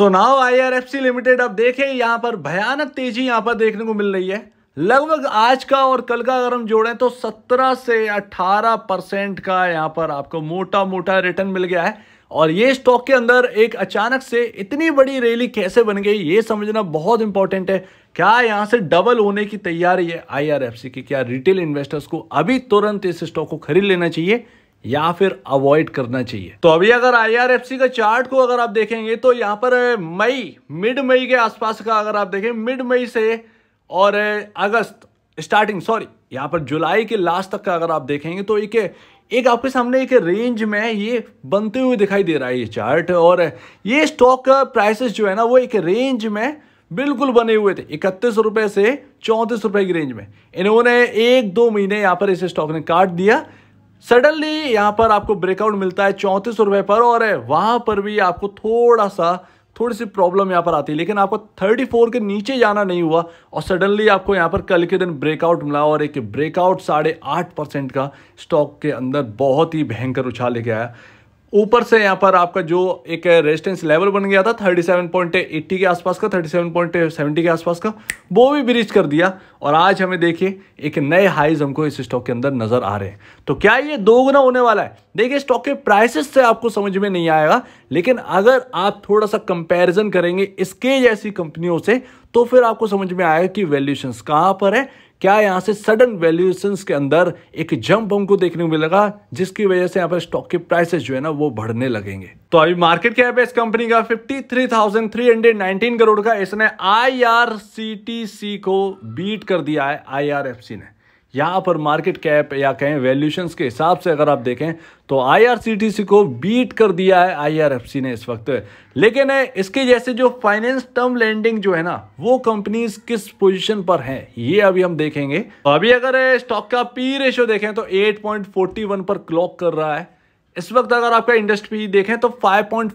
सो नाव IRFC limited अब देखें यहाँ पर भयानक तेजी यहाँ पर देखने को मिल रही है लगभग आज का और कल का अगर हम जोड़ें तो 17 से 18 परसेंट का यहाँ पर आपको मोटा मोटा रिटर्न मिल गया है और ये स्टॉक के अंदर एक अचानक से इतनी बड़ी रैली कैसे बन गई ये समझना बहुत इंपॉर्टेंट है क्या यहाँ से डबल होने की तैयारी है आई की क्या रिटेल इन्वेस्टर्स को अभी तुरंत इस स्टॉक को खरीद लेना चाहिए या फिर अवॉइड करना चाहिए तो अभी अगर आई का चार्ट को अगर आप देखेंगे तो यहाँ पर मई मिड मई के आसपास का अगर आप देखें मिड मई से और अगस्त स्टार्टिंग सॉरी यहाँ पर जुलाई के लास्ट तक का अगर आप देखेंगे तो एक एक आपके सामने एक रेंज में ये बनते हुए दिखाई दे रहा है ये चार्ट और ये स्टॉक प्राइसेस जो है ना वो एक रेंज में बिल्कुल बने हुए थे इकतीस रुपए से चौंतीस रुपए की रेंज में इन्होंने एक दो महीने यहाँ पर इस स्टॉक ने काट दिया सडनली यहाँ पर आपको ब्रेकआउट मिलता है चौंतीस रुपए पर और वहां पर भी आपको थोड़ा सा थोड़ी सी प्रॉब्लम यहाँ पर आती है लेकिन आपको 34 के नीचे जाना नहीं हुआ और सडनली आपको यहाँ पर कल के दिन ब्रेकआउट मिला और एक ब्रेकआउट साढ़े आठ परसेंट का स्टॉक के अंदर बहुत ही भयंकर उछाल लेके आया ऊपर से यहाँ पर आपका जो एक रेजिस्टेंस लेवल बन गया था 37.80 के आसपास का 37.70 के आसपास का वो भी ब्रिज कर दिया और आज हमें देखिए एक नए हाइज हमको इस स्टॉक के अंदर नजर आ रहे हैं तो क्या ये दो गुना होने वाला है देखिए स्टॉक के प्राइसेस से आपको समझ में नहीं आएगा लेकिन अगर आप थोड़ा सा कंपेरिजन करेंगे इसके जैसी कंपनियों से तो फिर आपको समझ में आएगा कि वैल्यूशन कहाँ पर है क्या यहाँ से सडन वैल्यूएशन के अंदर एक जंप हमको देखने को मिलेगा जिसकी वजह से यहाँ पर स्टॉक के प्राइसेस जो है ना वो बढ़ने लगेंगे तो अभी मार्केट क्या है इस कंपनी का 53,319 करोड़ का इसने आई को बीट कर दिया है आई ने यहाँ पर मार्केट कैप या कहें वैल्यूशंस के हिसाब से अगर आप देखें तो आईआरसीटीसी को बीट कर दिया है आईआरएफसी ने इस वक्त लेकिन इसके जैसे जो फाइनेंस टर्म लैंडिंग जो है ना वो कंपनीज किस पोजीशन पर हैं ये अभी हम देखेंगे तो अभी अगर स्टॉक का पी रेशो देखें तो 8.41 पर क्लॉक कर रहा है इस वक्त अगर आपका इंडस्ट्री देखें तो फाइव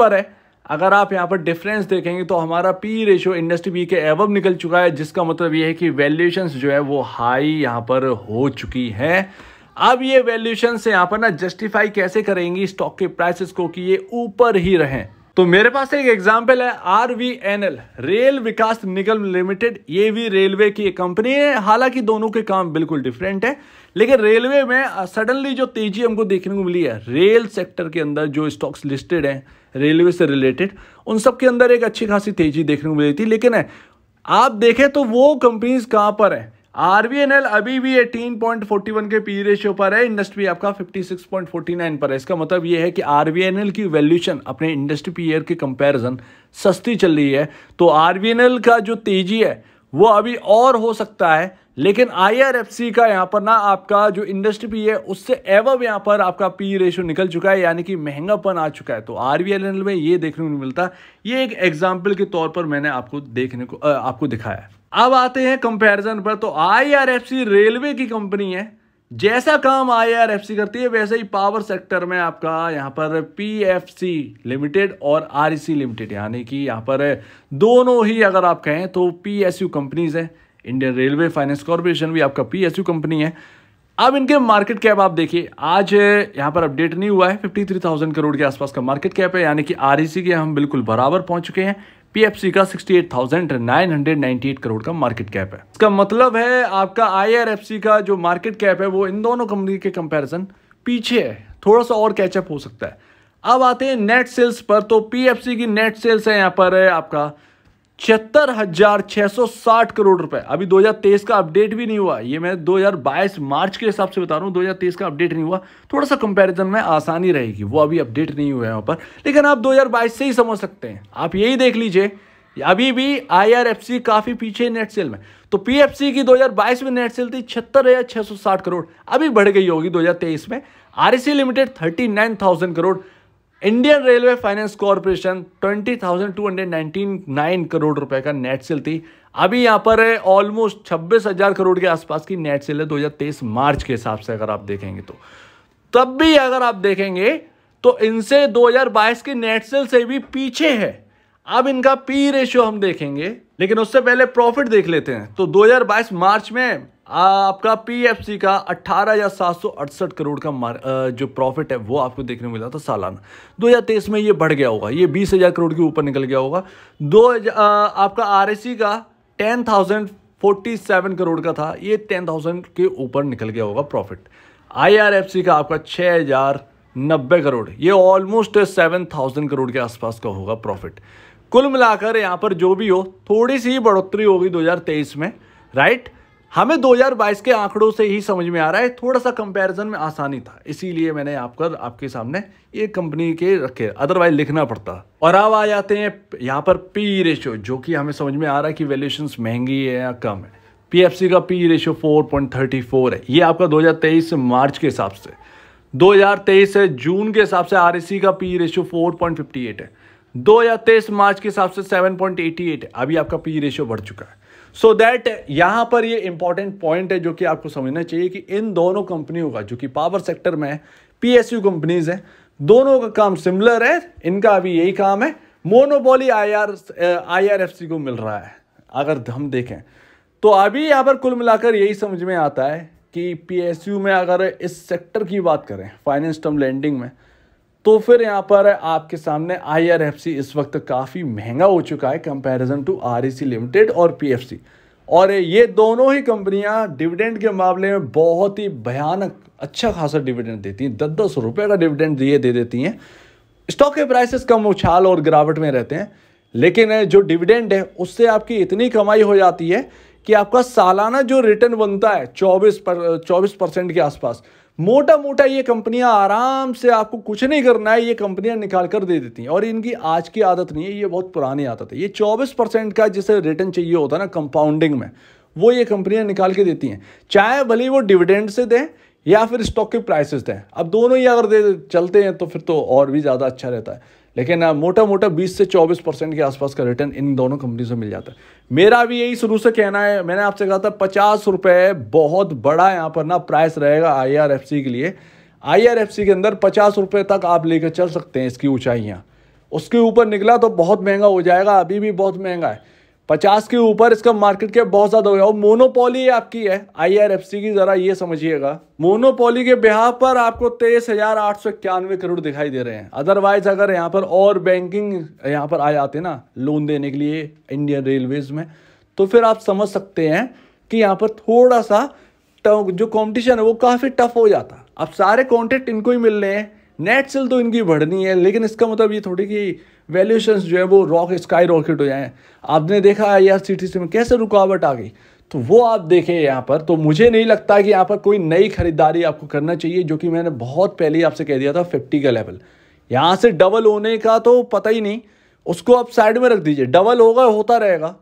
पर है अगर आप यहाँ पर डिफरेंस देखेंगे तो हमारा पी रेशियो इंडस्ट्री बी के एवब निकल चुका है जिसका मतलब ये है कि वैल्यूशन जो है वो हाई यहाँ पर हो चुकी है अब ये वैल्यूशन से यहाँ पर ना जस्टिफाई कैसे करेंगी स्टॉक के प्राइसेस को कि ये ऊपर ही रहें तो मेरे पास एक एग्जाम्पल है R V N L Rail Vikas Nigam limited ये भी रेलवे की एक कंपनी है हालांकि दोनों के काम बिल्कुल डिफरेंट है लेकिन रेलवे में सडनली जो तेजी हमको देखने को मिली है रेल सेक्टर के अंदर जो स्टॉक्स लिस्टेड हैं रेलवे से रिलेटेड उन सब के अंदर एक अच्छी खासी तेजी देखने को मिली थी लेकिन है आप देखें तो वो कंपनीज कहाँ पर है आर अभी भी एटीन पॉइंट फोर्टी वन के पी रेशियो e पर है इंडस्ट्री आपका fifty six point forty nine पर है इसका मतलब ये है कि आर की वैल्यूशन अपने इंडस्ट्री पी ईयर के कंपैरिजन सस्ती चल रही है तो आर का जो तेजी है वो अभी और हो सकता है लेकिन आईआरएफसी का यहाँ पर ना आपका जो इंडस्ट्री पी है उससे एवब यहाँ पर आपका पी रेशो निकल चुका है यानी कि महंगापन आ चुका है तो आरबीएल में ये देखने को मिलता ये एक एग्जाम्पल के तौर पर मैंने आपको देखने को आ, आपको दिखाया अब आते हैं कंपैरिजन पर तो आईआरएफसी रेलवे की कंपनी है जैसा काम आई करती है वैसे ही पावर सेक्टर में आपका यहाँ पर पी लिमिटेड और आर लिमिटेड e यानी कि यहाँ पर दोनों ही अगर आप कहें तो पी कंपनीज हैं इंडियन रेलवे फाइनेंस कॉरपोरेशन भी आपका पी कंपनी है अब इनके मार्केट कैप आप देखिए आज यहाँ पर अपडेट नहीं हुआ है 53,000 करोड़ के आसपास का मार्केट कैप है यानी कि आर e के हम बिल्कुल बराबर पहुंच चुके हैं पीएफसी का 68,998 करोड़ का मार्केट कैप है इसका मतलब है आपका आईआरएफसी का जो मार्केट कैप है वो इन दोनों कंपनी के कंपैरिजन पीछे है थोड़ा सा और कैचअप हो सकता है अब आते हैं नेट सेल्स पर तो पी की नेट सेल्स है यहाँ पर है आपका छिहत्तर हजार छह सौ साठ करोड़ रुपए अभी 2023 का अपडेट भी नहीं हुआ ये मैं 2022 मार्च के हिसाब से बता रहा हूँ 2023 का अपडेट नहीं हुआ थोड़ा सा कंपैरिजन में आसानी रहेगी वो अभी अपडेट नहीं हुआ है वहां पर लेकिन आप 2022 से ही समझ सकते हैं आप यही देख लीजिए अभी भी आई काफी पीछे नेट सेल में तो पी की दो में नेट सेल थी छिहत्तर हजार छह सौ साठ करोड़ अभी बढ़ गई होगी दो में R limited e thirty crore Indian railway finance corporation twenty thousand two hundred nineteen nine crore रुपए का नेट सेल थी अभी यहाँ पर है ऑलमोस्ट छब्बीस हजार करोड़ के आसपास की नेट सेल है 2023 मार्च के हिसाब से अगर आप देखेंगे तो तब भी अगर आप देखेंगे तो इनसे 2022 की नेट सेल से भी पीछे है अब इनका पी रेशियो हम देखेंगे लेकिन उससे पहले प्रॉफिट देख लेते हैं तो 2022 मार्च में आपका पीएफसी का अट्ठारह या सात सौ अड़सठ करोड़ का मार, जो प्रॉफिट है वो आपको देखने को मिला था सालाना 2023 में ये बढ़ गया होगा ये बीस हज़ार करोड़ के ऊपर निकल गया होगा दो आपका आरएसी e का ten thousand forty seven crore का था ये टेन थाउजेंड के ऊपर निकल गया होगा प्रॉफिट आईआरएफसी का आपका छः हज़ार नब्बे करोड़ ये ऑलमोस्ट सेवन थाउजेंड करोड़ के आसपास का होगा प्रॉफिट कुल मिलाकर यहाँ पर जो भी हो थोड़ी सी बढ़ोतरी होगी 2023 में राइट हमें 2022 के आंकड़ों से ही समझ में आ रहा है थोड़ा सा कंपैरिजन में आसानी था इसीलिए मैंने आपका आपके सामने ये कंपनी के रखे अदरवाइज लिखना पड़ता और अब आ जाते हैं यहाँ पर पी रेशो जो कि हमें समझ में आ रहा है कि वैल्यूशन महंगी है या कम है पी का पी रेशो 4.34 है ये आपका 2023 मार्च के हिसाब से 2023 से जून के हिसाब से आर e का पी रेशो 4.58 है 2023 मार्च के हिसाब से 7.88 है अभी आपका पी रेशो बढ़ चुका है सो so दैट यहाँ पर ये इंपॉर्टेंट पॉइंट है जो कि आपको समझना चाहिए कि इन दोनों कंपनियों का जो कि पावर सेक्टर में पी एस यू कंपनीज है दोनों का काम सिमिलर है इनका अभी यही काम है मोनोपोली एफ सी को मिल रहा है अगर हम देखें तो अभी यहाँ पर कुल मिलाकर यही समझ में आता है कि यू में अगर इस सेक्टर की बात करें फाइनेंस टर्म लैंडिंग में तो फिर यहाँ पर आपके सामने आई इस वक्त काफ़ी महंगा हो चुका है कंपैरिजन टू आर लिमिटेड और पी और ये दोनों ही कंपनियाँ डिविडेंड के मामले में बहुत ही भयानक अच्छा खासा डिविडेंड देती हैं दस दस रुपये का डिविडेंड ये दे देती हैं स्टॉक के प्राइसेस कम उछाल और गिरावट में रहते हैं लेकिन जो डिविडेंड है उससे आपकी इतनी कमाई हो जाती है कि आपका सालाना जो रिटर्न बनता है चौबीस पर चौबीस परसेंट के आसपास मोटा मोटा ये कंपनियां आराम से आपको कुछ नहीं करना है ये कंपनियां निकाल कर दे देती हैं और इनकी आज की आदत नहीं है ये बहुत पुरानी आदत है ये चौबीस परसेंट का जिसे रिटर्न चाहिए होता है ना कंपाउंडिंग में वो ये कंपनियां निकाल के देती हैं चाहे भले वो डिविडेंड से दें या फिर स्टॉक के प्राइसेस दें अब दोनों ही अगर दे चलते हैं तो फिर तो और भी ज़्यादा अच्छा रहता है लेकिन मोटा मोटा 20 से 24 परसेंट के आसपास का रिटर्न इन दोनों कंपनी से मिल जाता है मेरा भी यही शुरू से कहना है मैंने आपसे कहा था पचास रुपये बहुत बड़ा यहाँ पर ना प्राइस रहेगा आई के लिए आई के अंदर पचास रुपये तक आप लेकर चल सकते हैं इसकी ऊँचाइयाँ उसके ऊपर निकला तो बहुत महंगा हो जाएगा अभी भी बहुत महंगा है पचास के ऊपर इसका मार्केट कैप बहुत ज़्यादा हो गया और मोनोपोली आपकी है आईआरएफसी की ज़रा ये समझिएगा मोनोपोली के बिहाव पर आपको तेईस हज़ार आठ सौ इक्यानवे करोड़ दिखाई दे रहे हैं अदरवाइज अगर यहाँ पर और बैंकिंग यहाँ पर आ जाते ना लोन देने के लिए इंडियन रेलवेज में तो फिर आप समझ सकते हैं कि यहाँ पर थोड़ा सा जो कॉम्पिटिशन है वो काफ़ी टफ हो जाता अब सारे कॉन्ट्रैक्ट इनको ही मिल रहे हैं नेट सेल तो इनकी बढ़नी है लेकिन इसका मतलब ये थोड़ी कि वैल्यूशन जो है वो रॉक स्काई रॉकेट हो जाएं आपने देखा आई आर में कैसे रुकावट आ गई तो वो आप देखें यहाँ पर तो मुझे नहीं लगता कि यहाँ पर कोई नई खरीदारी आपको करना चाहिए जो कि मैंने बहुत पहले ही आपसे कह दिया था फिफ्टी का लेवल यहाँ से डबल होने का तो पता ही नहीं उसको आप साइड में रख दीजिए डबल होगा होता रहेगा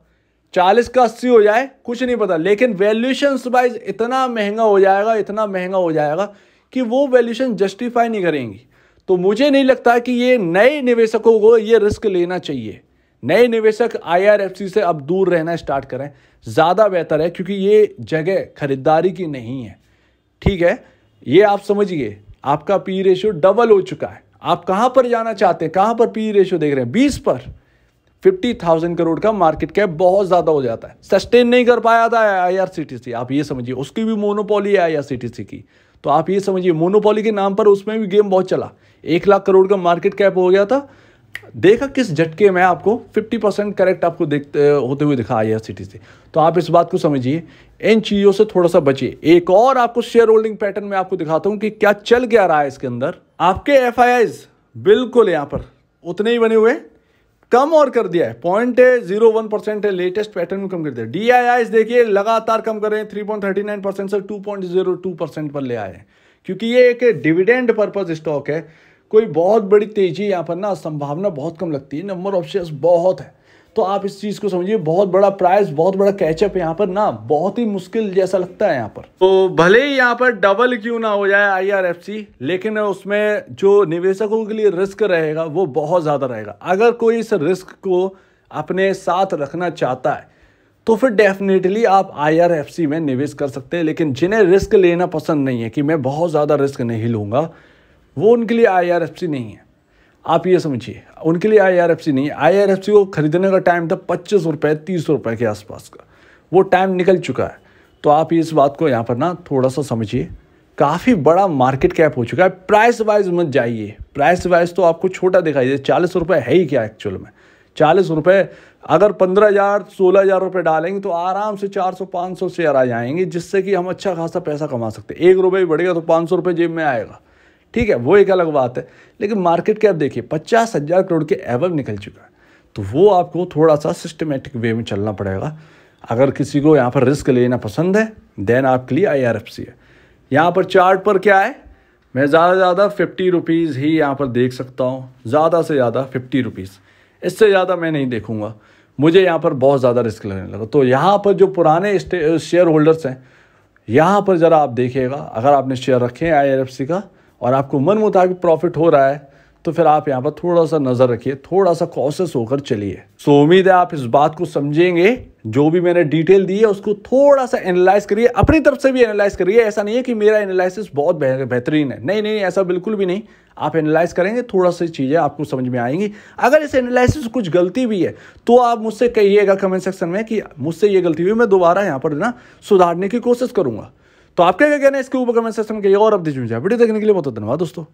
चालीस का अस्सी हो जाए कुछ नहीं पता लेकिन वैल्यूशन वाइज इतना महंगा हो जाएगा इतना महंगा हो जाएगा कि वो वैल्यूशन जस्टिफाई नहीं करेंगी तो मुझे नहीं लगता कि ये नए निवेशकों को ये रिस्क लेना चाहिए नए निवेशक आई से अब दूर रहना स्टार्ट करें ज़्यादा बेहतर है क्योंकि ये जगह खरीदारी की नहीं है ठीक है ये आप समझिए आपका पी रेशियो डबल हो चुका है आप कहाँ पर जाना चाहते हैं कहाँ पर पी रेशियो देख रहे हैं बीस पर फिफ्टी थाउजेंड करोड़ का मार्केट कैप बहुत ज़्यादा हो जाता है सस्टेन नहीं कर पाया था आई आप ये समझिए उसकी भी मोनोपोली है आई की तो आप ये समझिए मोनोपोली के नाम पर उसमें भी गेम बहुत चला एक लाख करोड़ का मार्केट कैप हो गया था देखा किस झटके में आपको 50 परसेंट करेक्ट आपको देखते होते हुए दिखा आई सिटी से तो आप इस बात को समझिए इन चीज़ों से थोड़ा सा बचिए एक और आपको शेयर होल्डिंग पैटर्न में आपको दिखाता हूँ कि क्या चल गया रहा है इसके अंदर आपके एफ बिल्कुल यहाँ पर उतने ही बने हुए हैं कम और कर दिया है पॉइंट है जीरो वन परसेंट है लेटेस्ट पैटर्न में कम कर दिया डी आई आई देखिए लगातार कम कर रहे हैं three point thirty nine percent से two point zero two percent पर ले आए हैं क्योंकि ये एक डिविडेंड पर्पज स्टॉक है कोई बहुत बड़ी तेजी यहाँ पर ना संभावना बहुत कम लगती है नंबर ऑफ शेयर्स बहुत है तो आप इस चीज़ को समझिए बहुत बड़ा प्राइस बहुत बड़ा कैचअप यहाँ पर ना बहुत ही मुश्किल जैसा लगता है यहाँ पर तो भले ही यहाँ पर डबल क्यों ना हो जाए आई लेकिन उसमें जो निवेशकों के लिए रिस्क रहेगा वो बहुत ज़्यादा रहेगा अगर कोई इस रिस्क को अपने साथ रखना चाहता है तो फिर डेफिनेटली आप आई में निवेश कर सकते हैं लेकिन जिन्हें रिस्क लेना पसंद नहीं है कि मैं बहुत ज़्यादा रिस्क नहीं लूँगा वो उनके लिए आई नहीं है आप ये समझिए उनके लिए आईआरएफसी नहीं सी को ख़रीदने का टाइम था पच्चीस रुपये तीस रुपये के आसपास का वो टाइम निकल चुका है तो आप इस बात को यहाँ पर ना थोड़ा सा समझिए काफ़ी बड़ा मार्केट कैप हो चुका है प्राइस वाइज मत जाइए प्राइस वाइज तो आपको छोटा दिखाई दे चालीस रुपये है ही क्या एक्चुअल में चालीस रुपये अगर पंद्रह हज़ार सोलह हज़ार रुपये डालेंगे तो आराम से चार सौ पाँच सौ शेयर आ जाएंगे जिससे कि हम अच्छा खासा पैसा कमा सकते हैं एक रुपये बढ़ेगा तो पाँच सौ रुपये जेब में आएगा ठीक है वो एक अलग बात है लेकिन मार्केट कैप देखिए पचास हज़ार करोड़ के एवब निकल चुका है तो वो आपको थोड़ा सा सिस्टमेटिक वे में चलना पड़ेगा अगर किसी को यहाँ पर रिस्क लेना पसंद है देन आपके लिए आई है यहाँ पर चार्ट पर क्या है मैं ज़्यादा से ज़्यादा फिफ्टी रुपीज़ ही यहाँ पर देख सकता हूँ ज़्यादा से ज़्यादा फिफ्टी रुपीज़ इससे ज़्यादा मैं नहीं देखूँगा मुझे यहाँ पर बहुत ज़्यादा रिस्क लगने लगा तो यहाँ पर जो पुराने शेयर होल्डर्स हैं यहाँ पर ज़रा आप देखिएगा अगर आपने शेयर रखे हैं आई का और आपको मन मुताबिक प्रॉफिट हो रहा है तो फिर आप यहाँ पर थोड़ा सा नज़र रखिए थोड़ा सा कॉशस होकर चलिए सो so, उम्मीद है आप इस बात को समझेंगे जो भी मैंने डिटेल दी है उसको थोड़ा सा एनालाइज करिए अपनी तरफ से भी एनालाइज करिए ऐसा नहीं है कि मेरा एनालिसिस बहुत बेहतरीन है नहीं नहीं ऐसा बिल्कुल भी नहीं आप एनालाइज करेंगे थोड़ा सी चीज़ें आपको समझ में आएंगी अगर इस एनालिसिस कुछ गलती भी है तो आप मुझसे कहिएगा कमेंट सेक्शन में कि मुझसे ये गलती हुई मैं दोबारा यहाँ पर ना सुधारने की कोशिश करूँगा तो आपके क्या कहना है इसके ऊपर कमेंट सेक्शन में और अब दीजिए वीडियो देखने के लिए बहुत धन्यवाद दोस्तों